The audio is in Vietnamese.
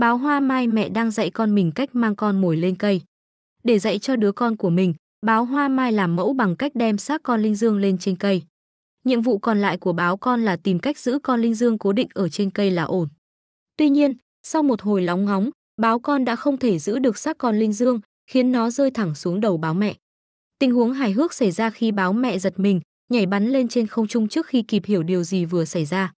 Báo hoa mai mẹ đang dạy con mình cách mang con mồi lên cây. Để dạy cho đứa con của mình, báo hoa mai làm mẫu bằng cách đem xác con linh dương lên trên cây. Nhiệm vụ còn lại của báo con là tìm cách giữ con linh dương cố định ở trên cây là ổn. Tuy nhiên, sau một hồi lóng ngóng, báo con đã không thể giữ được xác con linh dương, khiến nó rơi thẳng xuống đầu báo mẹ. Tình huống hài hước xảy ra khi báo mẹ giật mình, nhảy bắn lên trên không trung trước khi kịp hiểu điều gì vừa xảy ra.